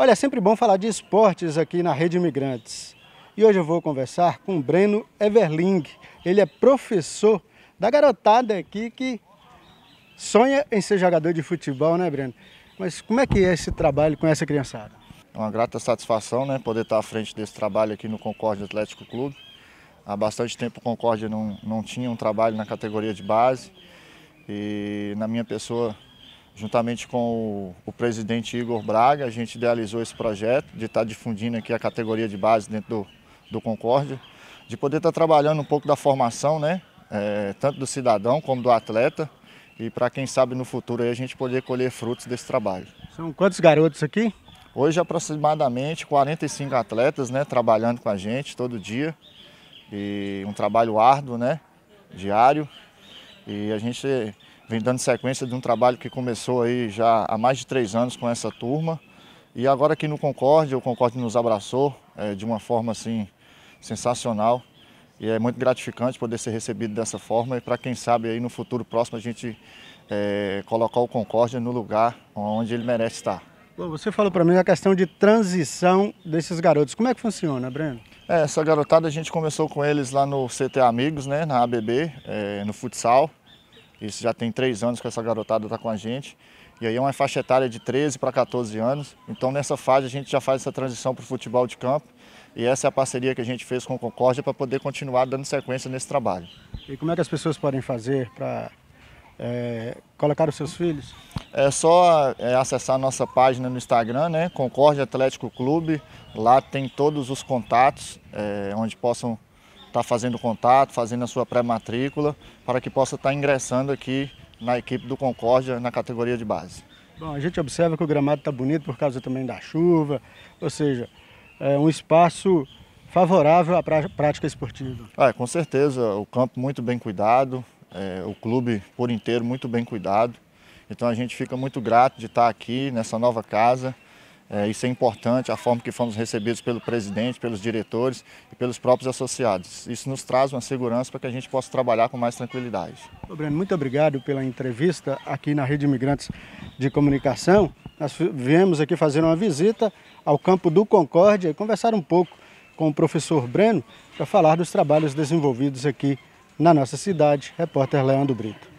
Olha, é sempre bom falar de esportes aqui na Rede Imigrantes. E hoje eu vou conversar com Breno Everling. Ele é professor da garotada aqui que sonha em ser jogador de futebol, né, Breno? Mas como é que é esse trabalho com essa criançada? É uma grata satisfação, né, poder estar à frente desse trabalho aqui no Concórdia Atlético Clube. Há bastante tempo o Concórdia não, não tinha um trabalho na categoria de base e na minha pessoa Juntamente com o, o presidente Igor Braga, a gente idealizou esse projeto de estar tá difundindo aqui a categoria de base dentro do, do Concórdia, de poder estar tá trabalhando um pouco da formação, né? É, tanto do cidadão como do atleta, e para quem sabe no futuro a gente poder colher frutos desse trabalho. São quantos garotos aqui? Hoje aproximadamente 45 atletas, né, trabalhando com a gente todo dia. E um trabalho árduo, né, diário. E a gente vem dando sequência de um trabalho que começou aí já há mais de três anos com essa turma. E agora aqui no Concorde, o Concorde nos abraçou é, de uma forma assim sensacional. E é muito gratificante poder ser recebido dessa forma e para quem sabe aí no futuro próximo a gente é, colocar o concorde no lugar onde ele merece estar. Bom, você falou para mim a questão de transição desses garotos. Como é que funciona, Breno? É, essa garotada a gente começou com eles lá no CT Amigos, né, na ABB, é, no futsal. Isso já tem três anos que essa garotada está com a gente. E aí é uma faixa etária de 13 para 14 anos. Então nessa fase a gente já faz essa transição para o futebol de campo. E essa é a parceria que a gente fez com o Concórdia para poder continuar dando sequência nesse trabalho. E como é que as pessoas podem fazer para é, colocar os seus filhos? É só é, acessar nossa página no Instagram, né? Concórdia Atlético Clube. Lá tem todos os contatos é, onde possam estar tá fazendo contato, fazendo a sua pré-matrícula, para que possa estar tá ingressando aqui na equipe do Concórdia na categoria de base. Bom, a gente observa que o gramado está bonito por causa também da chuva, ou seja, é um espaço favorável à prática esportiva. É, com certeza, o campo muito bem cuidado, é, o clube por inteiro muito bem cuidado. Então a gente fica muito grato de estar tá aqui nessa nova casa, é, isso é importante, a forma que fomos recebidos pelo presidente, pelos diretores e pelos próprios associados. Isso nos traz uma segurança para que a gente possa trabalhar com mais tranquilidade. Ô Breno, muito obrigado pela entrevista aqui na Rede Imigrantes de Comunicação. Nós viemos aqui fazer uma visita ao campo do Concórdia e conversar um pouco com o professor Breno para falar dos trabalhos desenvolvidos aqui na nossa cidade. Repórter Leandro Brito.